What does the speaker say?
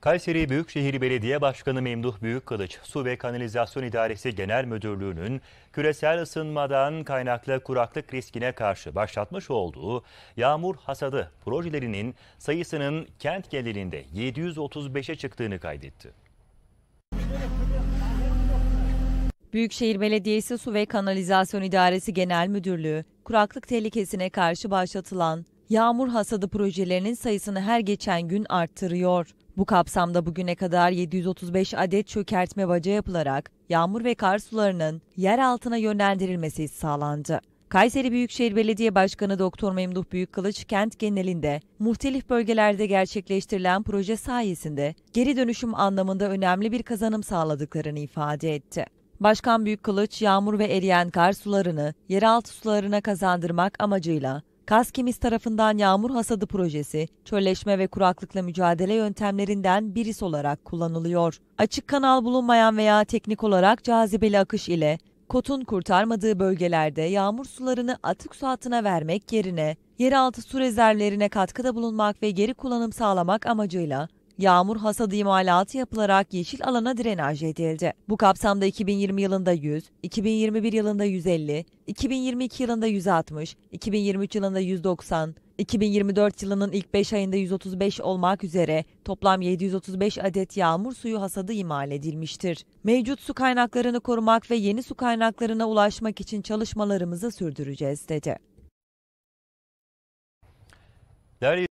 Kayseri Büyükşehir Belediye Başkanı Memduh Büyükkılıç, Su ve Kanalizasyon İdaresi Genel Müdürlüğü'nün küresel ısınmadan kaynaklı kuraklık riskine karşı başlatmış olduğu yağmur hasadı projelerinin sayısının kent genelinde 735'e çıktığını kaydetti. Büyükşehir Belediyesi Su ve Kanalizasyon İdaresi Genel Müdürlüğü, kuraklık tehlikesine karşı başlatılan yağmur hasadı projelerinin sayısını her geçen gün arttırıyor. Bu kapsamda bugüne kadar 735 adet çökertme baca yapılarak yağmur ve kar sularının yer altına yönlendirilmesi sağlandı. Kayseri Büyükşehir Belediye Başkanı Doktor Memduh Büyükkılıç kent genelinde muhtelif bölgelerde gerçekleştirilen proje sayesinde geri dönüşüm anlamında önemli bir kazanım sağladıklarını ifade etti. Başkan Büyükkılıç yağmur ve eriyen kar sularını yeraltı sularına kazandırmak amacıyla Kaskimiz tarafından yağmur hasadı projesi, çölleşme ve kuraklıkla mücadele yöntemlerinden birisi olarak kullanılıyor. Açık kanal bulunmayan veya teknik olarak cazibeli akış ile kotun kurtarmadığı bölgelerde yağmur sularını atık su hattına vermek yerine yeraltı su rezervlerine katkıda bulunmak ve geri kullanım sağlamak amacıyla yağmur hasadı imalatı yapılarak yeşil alana drenaj edildi. Bu kapsamda 2020 yılında 100, 2021 yılında 150, 2022 yılında 160, 2023 yılında 190, 2024 yılının ilk 5 ayında 135 olmak üzere toplam 735 adet yağmur suyu hasadı imal edilmiştir. Mevcut su kaynaklarını korumak ve yeni su kaynaklarına ulaşmak için çalışmalarımızı sürdüreceğiz dedi. Değerli